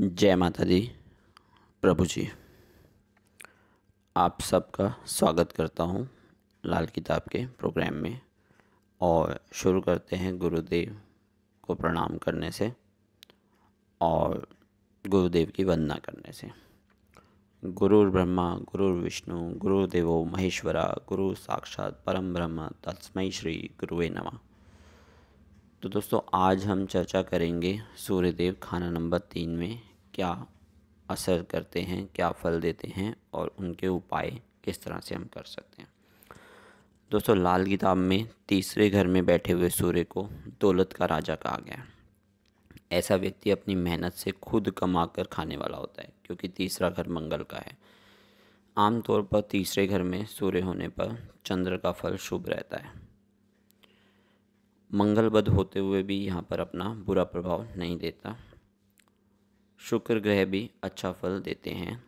जय माता दी प्रभु जी आप सबका स्वागत करता हूँ लाल किताब के प्रोग्राम में और शुरू करते हैं गुरुदेव को प्रणाम करने से और गुरुदेव की वंदना करने से गुरुर ब्रह्मा गुरुर विष्णु गुरुदेवो महेश्वरा गुरु साक्षात परम ब्रह्म तत्स्मय श्री गुरुवे नमः तो दोस्तों आज हम चर्चा करेंगे सूर्यदेव खाना नंबर तीन में क्या असर करते हैं क्या फल देते हैं और उनके उपाय किस तरह से हम कर सकते हैं दोस्तों लाल किताब में तीसरे घर में बैठे हुए सूर्य को दौलत का राजा कहा गया ऐसा व्यक्ति अपनी मेहनत से खुद कमा कर खाने वाला होता है क्योंकि तीसरा घर मंगल का है आमतौर पर तीसरे घर में सूर्य होने पर चंद्र का फल शुभ रहता है मंगल होते हुए भी यहाँ पर अपना बुरा प्रभाव नहीं देता शुक्र ग्रह भी अच्छा फल देते हैं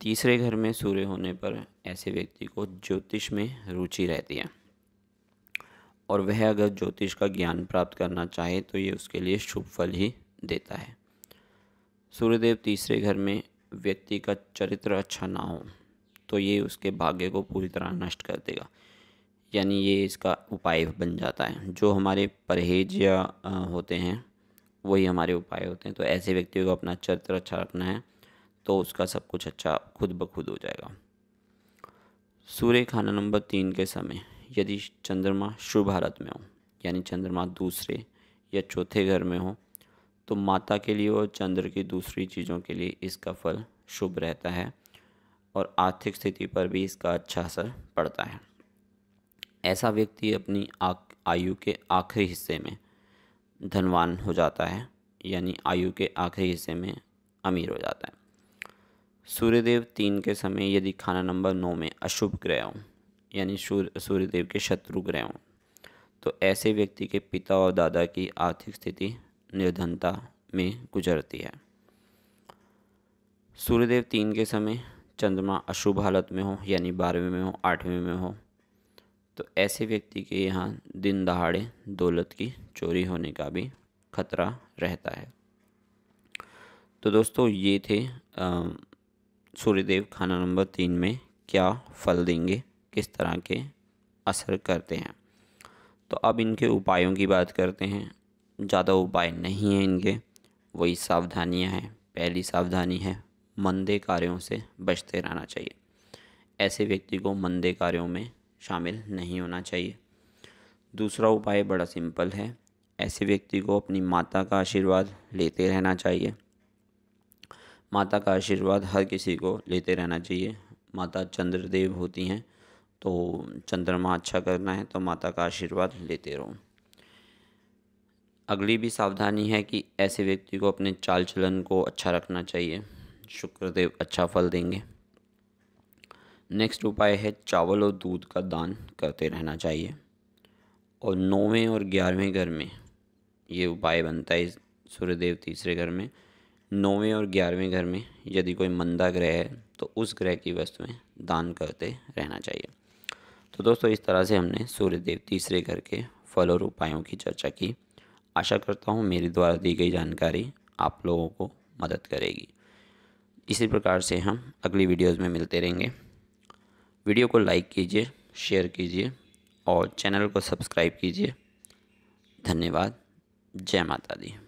तीसरे घर में सूर्य होने पर ऐसे व्यक्ति को ज्योतिष में रुचि रहती है और वह अगर ज्योतिष का ज्ञान प्राप्त करना चाहे तो ये उसके लिए शुभ फल ही देता है सूर्यदेव तीसरे घर में व्यक्ति का चरित्र अच्छा ना हो तो ये उसके भाग्य को पूरी तरह नष्ट कर देगा यानी ये इसका उपाय बन जाता है जो हमारे परहेज या होते हैं वही हमारे उपाय होते हैं तो ऐसे व्यक्ति को अपना चरित्र अच्छा रखना है तो उसका सब कुछ अच्छा खुद ब खुद हो जाएगा सूर्य खाना नंबर तीन के समय यदि चंद्रमा शुभ भारत में हो यानी चंद्रमा दूसरे या चौथे घर में हो तो माता के लिए और चंद्र की दूसरी चीज़ों के लिए इसका फल शुभ रहता है और आर्थिक स्थिति पर भी इसका अच्छा असर पड़ता है ऐसा व्यक्ति अपनी आयु के आखिरी हिस्से में धनवान हो जाता है यानी आयु के आखिरी हिस्से में अमीर हो जाता है सूर्यदेव तीन के समय यदि खाना नंबर नौ में अशुभ ग्रह हों यानी सूर्यदेव के शत्रु ग्रह हों तो ऐसे व्यक्ति के पिता और दादा की आर्थिक स्थिति निर्धनता में गुजरती है सूर्यदेव तीन के समय चंद्रमा अशुभ हालत में हो यानी बारहवें में हो आठवें में हो तो ऐसे व्यक्ति के यहाँ दिन दहाड़े दौलत की चोरी होने का भी खतरा रहता है तो दोस्तों ये थे सूर्यदेव खाना नंबर तीन में क्या फल देंगे किस तरह के असर करते हैं तो अब इनके उपायों की बात करते हैं ज़्यादा उपाय नहीं हैं इनके वही सावधानियां हैं पहली सावधानी है मंदे कार्यों से बचते रहना चाहिए ऐसे व्यक्ति को मंदे कार्यों में शामिल नहीं होना चाहिए दूसरा उपाय बड़ा सिंपल है ऐसे व्यक्ति को अपनी माता का आशीर्वाद लेते रहना चाहिए माता का आशीर्वाद हर किसी को लेते रहना चाहिए माता चंद्रदेव होती हैं तो चंद्रमा अच्छा करना है तो माता का आशीर्वाद लेते रहो अगली भी सावधानी है कि ऐसे व्यक्ति को अपने चाल चलन को अच्छा रखना चाहिए शुक्रदेव अच्छा फल देंगे नेक्स्ट उपाय है चावल और दूध का दान करते रहना चाहिए और नौवें और ग्यारहवें घर में ये उपाय बनता है सूर्यदेव तीसरे घर में नौवें और ग्यारहवें घर में यदि कोई मंदा ग्रह है तो उस ग्रह की वस्तुएं दान करते रहना चाहिए तो दोस्तों इस तरह से हमने सूर्यदेव तीसरे घर के फल और उपायों की चर्चा की आशा करता हूँ मेरे द्वारा दी गई जानकारी आप लोगों को मदद करेगी इसी प्रकार से हम अगली वीडियोज़ में मिलते रहेंगे वीडियो को लाइक कीजिए शेयर कीजिए और चैनल को सब्सक्राइब कीजिए धन्यवाद जय माता दी